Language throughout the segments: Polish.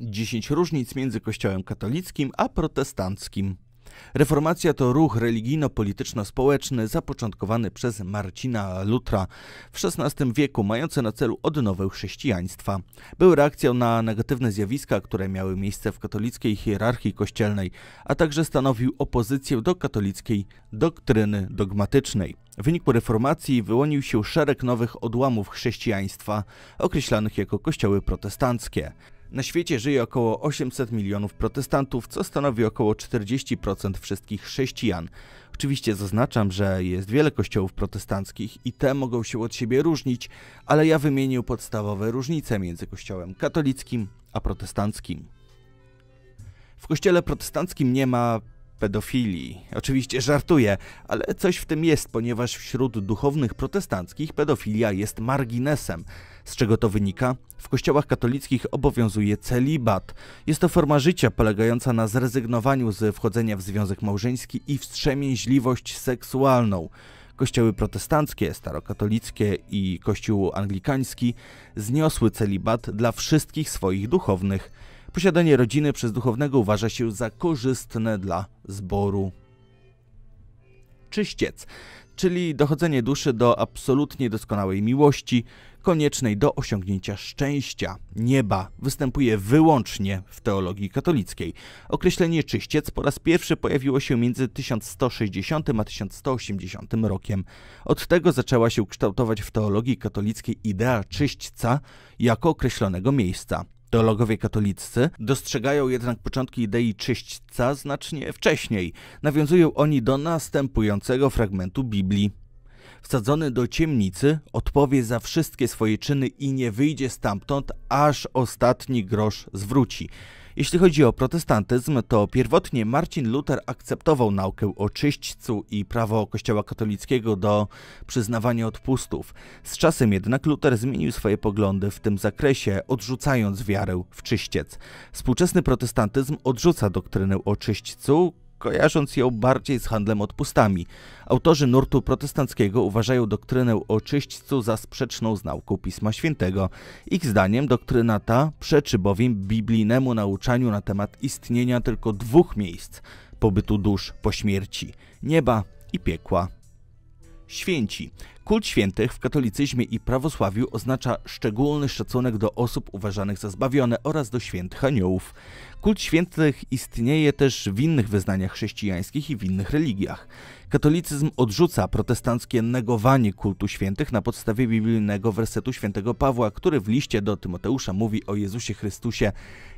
10 różnic między Kościołem katolickim a protestanckim. Reformacja to ruch religijno-polityczno-społeczny zapoczątkowany przez Marcina Lutra w XVI wieku, mający na celu odnowę chrześcijaństwa. Był reakcją na negatywne zjawiska, które miały miejsce w katolickiej hierarchii kościelnej, a także stanowił opozycję do katolickiej doktryny dogmatycznej. W wyniku reformacji wyłonił się szereg nowych odłamów chrześcijaństwa, określanych jako kościoły protestanckie. Na świecie żyje około 800 milionów protestantów, co stanowi około 40% wszystkich chrześcijan. Oczywiście zaznaczam, że jest wiele kościołów protestanckich i te mogą się od siebie różnić, ale ja wymienię podstawowe różnice między kościołem katolickim a protestanckim. W kościele protestanckim nie ma pedofilii. Oczywiście żartuję, ale coś w tym jest, ponieważ wśród duchownych protestanckich pedofilia jest marginesem, z czego to wynika? W kościołach katolickich obowiązuje celibat. Jest to forma życia polegająca na zrezygnowaniu z wchodzenia w związek małżeński i wstrzemięźliwość seksualną. Kościoły protestanckie, starokatolickie i kościół anglikański zniosły celibat dla wszystkich swoich duchownych. Posiadanie rodziny przez duchownego uważa się za korzystne dla zboru czyściec czyli dochodzenie duszy do absolutnie doskonałej miłości, koniecznej do osiągnięcia szczęścia, nieba, występuje wyłącznie w teologii katolickiej. Określenie czyściec po raz pierwszy pojawiło się między 1160 a 1180 rokiem. Od tego zaczęła się kształtować w teologii katolickiej idea czyśćca jako określonego miejsca. Teologowie katoliccy dostrzegają jednak początki idei czyśćca znacznie wcześniej. Nawiązują oni do następującego fragmentu Biblii. Wsadzony do ciemnicy odpowie za wszystkie swoje czyny i nie wyjdzie stamtąd, aż ostatni grosz zwróci. Jeśli chodzi o protestantyzm, to pierwotnie Marcin Luther akceptował naukę o czyśćcu i prawo kościoła katolickiego do przyznawania odpustów. Z czasem jednak Luther zmienił swoje poglądy w tym zakresie, odrzucając wiarę w czyściec. Współczesny protestantyzm odrzuca doktrynę o czyśćcu, kojarząc ją bardziej z handlem odpustami. Autorzy nurtu protestanckiego uważają doktrynę o czyśćcu za sprzeczną z nauką Pisma Świętego. Ich zdaniem doktryna ta przeczy bowiem biblijnemu nauczaniu na temat istnienia tylko dwóch miejsc – pobytu dusz po śmierci – nieba i piekła święci. Kult świętych w katolicyzmie i prawosławiu oznacza szczególny szacunek do osób uważanych za zbawione oraz do świętych aniołów. Kult świętych istnieje też w innych wyznaniach chrześcijańskich i w innych religiach. Katolicyzm odrzuca protestanckie negowanie kultu świętych na podstawie biblijnego wersetu świętego Pawła, który w liście do Tymoteusza mówi o Jezusie Chrystusie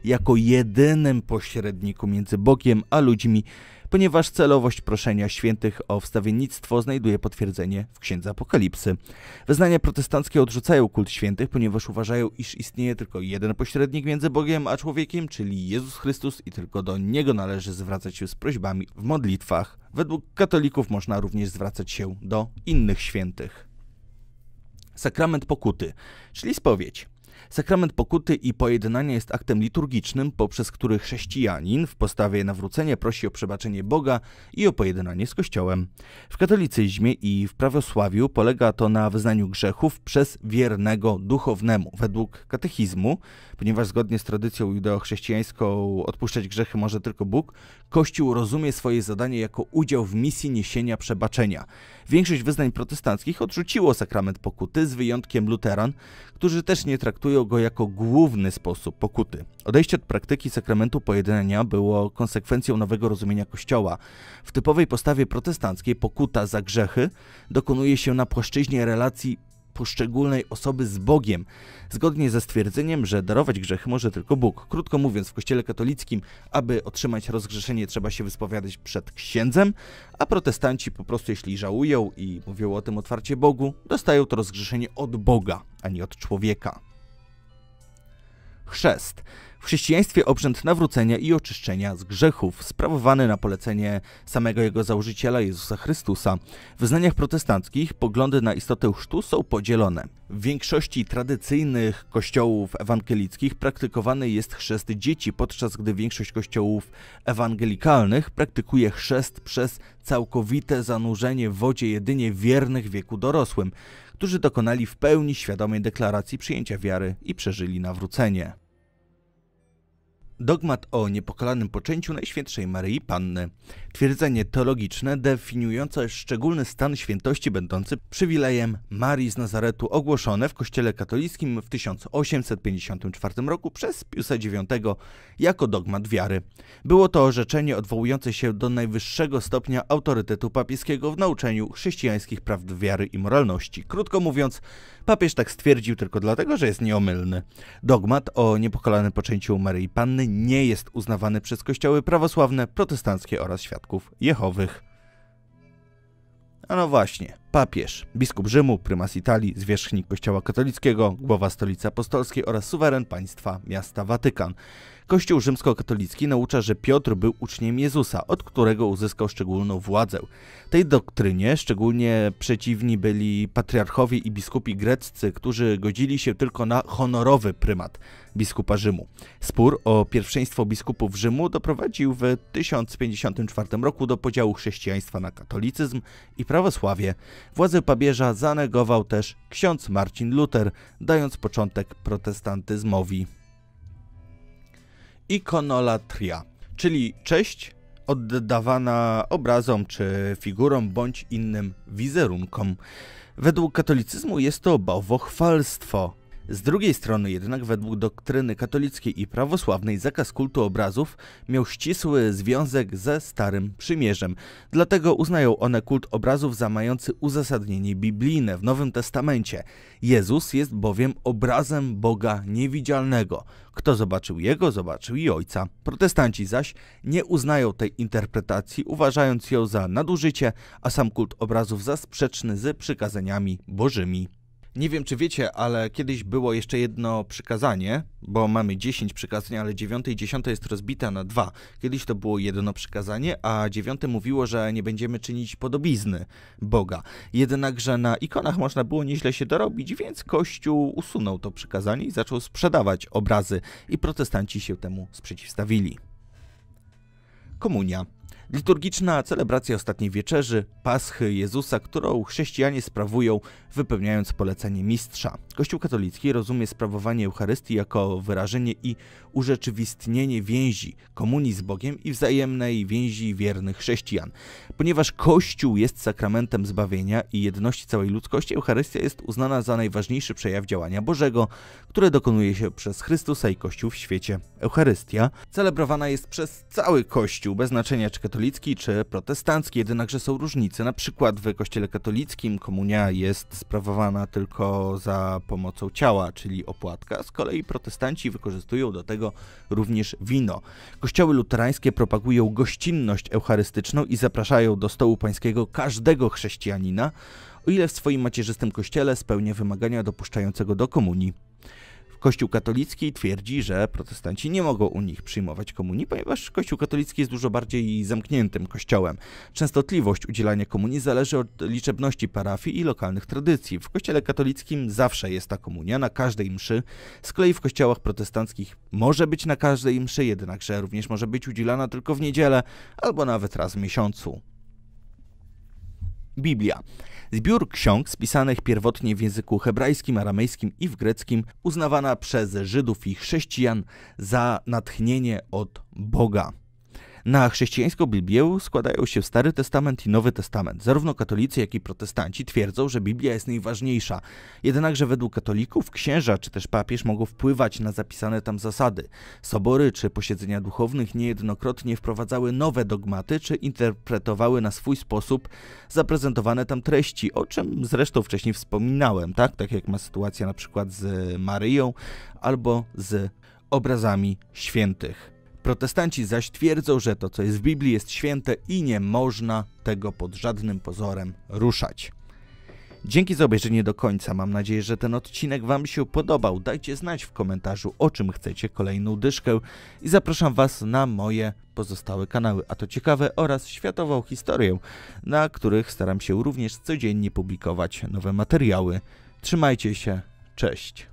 jako jedynym pośredniku między Bogiem a ludźmi, ponieważ celowość proszenia świętych o wstawiennictwo znajduje potwierdzenie w Księdze Apokalipsy. Wyznania protestanckie odrzucają kult świętych, ponieważ uważają, iż istnieje tylko jeden pośrednik między Bogiem a człowiekiem, czyli Jezus Chrystus i tylko do Niego należy zwracać się z prośbami w modlitwach. Według katolików można również zwracać się do innych świętych. Sakrament pokuty, czyli spowiedź. Sakrament pokuty i pojednania jest aktem liturgicznym, poprzez który chrześcijanin w postawie nawrócenia prosi o przebaczenie Boga i o pojednanie z Kościołem. W katolicyzmie i w prawosławiu polega to na wyznaniu grzechów przez wiernego duchownemu, według katechizmu, ponieważ zgodnie z tradycją judeochrześcijańską odpuszczać grzechy może tylko Bóg, Kościół rozumie swoje zadanie jako udział w misji niesienia przebaczenia. Większość wyznań protestanckich odrzuciło sakrament pokuty, z wyjątkiem luteran, którzy też nie traktują traktują go jako główny sposób pokuty. Odejście od praktyki sakramentu pojednania było konsekwencją nowego rozumienia Kościoła. W typowej postawie protestanckiej pokuta za grzechy dokonuje się na płaszczyźnie relacji poszczególnej osoby z Bogiem, zgodnie ze stwierdzeniem, że darować grzechy może tylko Bóg. Krótko mówiąc, w Kościele katolickim, aby otrzymać rozgrzeszenie, trzeba się wyspowiadać przed księdzem, a protestanci po prostu, jeśli żałują i mówią o tym otwarcie Bogu, dostają to rozgrzeszenie od Boga, a nie od człowieka chrzest. W chrześcijaństwie obrzęd nawrócenia i oczyszczenia z grzechów, sprawowany na polecenie samego jego założyciela Jezusa Chrystusa. W wyznaniach protestanckich poglądy na istotę chrztu są podzielone. W większości tradycyjnych kościołów ewangelickich praktykowany jest chrzest dzieci, podczas gdy większość kościołów ewangelikalnych praktykuje chrzest przez całkowite zanurzenie w wodzie jedynie wiernych wieku dorosłym, którzy dokonali w pełni świadomej deklaracji przyjęcia wiary i przeżyli nawrócenie. Dogmat o niepokalanym poczęciu Najświętszej Maryi Panny. Twierdzenie teologiczne definiujące szczególny stan świętości będący przywilejem Marii z Nazaretu ogłoszone w Kościele katolickim w 1854 roku przez Piusa IX jako dogmat wiary. Było to orzeczenie odwołujące się do najwyższego stopnia autorytetu papieskiego w nauczeniu chrześcijańskich prawd wiary i moralności. Krótko mówiąc, papież tak stwierdził tylko dlatego, że jest nieomylny. Dogmat o niepokalanym poczęciu Maryi Panny nie jest uznawany przez kościoły prawosławne, protestanckie oraz świadków Jehowych. A no właśnie, papież, biskup Rzymu, prymas Italii, zwierzchnik Kościoła katolickiego, głowa stolicy apostolskiej oraz suweren państwa miasta Watykan. Kościół rzymskokatolicki naucza, że Piotr był uczniem Jezusa, od którego uzyskał szczególną władzę. Tej doktrynie szczególnie przeciwni byli patriarchowie i biskupi greccy, którzy godzili się tylko na honorowy prymat biskupa Rzymu. Spór o pierwszeństwo biskupów Rzymu doprowadził w 1054 roku do podziału chrześcijaństwa na katolicyzm i prawosławie. Władzę papieża zanegował też ksiądz Marcin Luther, dając początek protestantyzmowi. Ikonolatria, czyli cześć oddawana obrazom czy figurom bądź innym wizerunkom. Według katolicyzmu jest to bałwochwalstwo, z drugiej strony jednak według doktryny katolickiej i prawosławnej zakaz kultu obrazów miał ścisły związek ze Starym Przymierzem. Dlatego uznają one kult obrazów za mający uzasadnienie biblijne w Nowym Testamencie. Jezus jest bowiem obrazem Boga niewidzialnego. Kto zobaczył Jego, zobaczył i Ojca. Protestanci zaś nie uznają tej interpretacji, uważając ją za nadużycie, a sam kult obrazów za sprzeczny z przykazaniami bożymi. Nie wiem, czy wiecie, ale kiedyś było jeszcze jedno przykazanie, bo mamy 10 przykazań, ale 9 i 10 jest rozbita na dwa. Kiedyś to było jedno przykazanie, a 9 mówiło, że nie będziemy czynić podobizny Boga. Jednakże na ikonach można było nieźle się dorobić, więc Kościół usunął to przykazanie i zaczął sprzedawać obrazy, i protestanci się temu sprzeciwstawili. Komunia. Liturgiczna celebracja ostatniej wieczerzy, paschy Jezusa, którą chrześcijanie sprawują, wypełniając polecenie mistrza. Kościół katolicki rozumie sprawowanie Eucharystii jako wyrażenie i urzeczywistnienie więzi, komunii z Bogiem i wzajemnej więzi wiernych chrześcijan. Ponieważ Kościół jest sakramentem zbawienia i jedności całej ludzkości, Eucharystia jest uznana za najważniejszy przejaw działania Bożego, które dokonuje się przez Chrystusa i Kościół w świecie. Eucharystia celebrowana jest przez cały Kościół, bez znaczenia czy katolicki katolicki czy protestancki, jednakże są różnice. Na przykład w kościele katolickim komunia jest sprawowana tylko za pomocą ciała, czyli opłatka. Z kolei protestanci wykorzystują do tego również wino. Kościoły luterańskie propagują gościnność eucharystyczną i zapraszają do stołu pańskiego każdego chrześcijanina, o ile w swoim macierzystym kościele spełnia wymagania dopuszczającego do komunii. Kościół katolicki twierdzi, że protestanci nie mogą u nich przyjmować komunii, ponieważ Kościół katolicki jest dużo bardziej zamkniętym kościołem. Częstotliwość udzielania komunii zależy od liczebności parafii i lokalnych tradycji. W kościele katolickim zawsze jest ta komunia, na każdej mszy. Z kolei w kościołach protestanckich może być na każdej mszy, jednakże również może być udzielana tylko w niedzielę albo nawet raz w miesiącu. Biblia. Zbiór ksiąg spisanych pierwotnie w języku hebrajskim, aramejskim i w greckim, uznawana przez Żydów i chrześcijan za natchnienie od Boga. Na chrześcijańską Biblię składają się Stary Testament i Nowy Testament. Zarówno katolicy, jak i protestanci twierdzą, że Biblia jest najważniejsza. Jednakże według katolików księża czy też papież mogą wpływać na zapisane tam zasady. Sobory czy posiedzenia duchownych niejednokrotnie wprowadzały nowe dogmaty czy interpretowały na swój sposób zaprezentowane tam treści, o czym zresztą wcześniej wspominałem, tak? Tak jak ma sytuacja na przykład z Maryją albo z obrazami świętych. Protestanci zaś twierdzą, że to, co jest w Biblii, jest święte i nie można tego pod żadnym pozorem ruszać. Dzięki za obejrzenie do końca. Mam nadzieję, że ten odcinek Wam się podobał. Dajcie znać w komentarzu, o czym chcecie kolejną dyszkę i zapraszam Was na moje pozostałe kanały, a to ciekawe oraz światową historię, na których staram się również codziennie publikować nowe materiały. Trzymajcie się, cześć!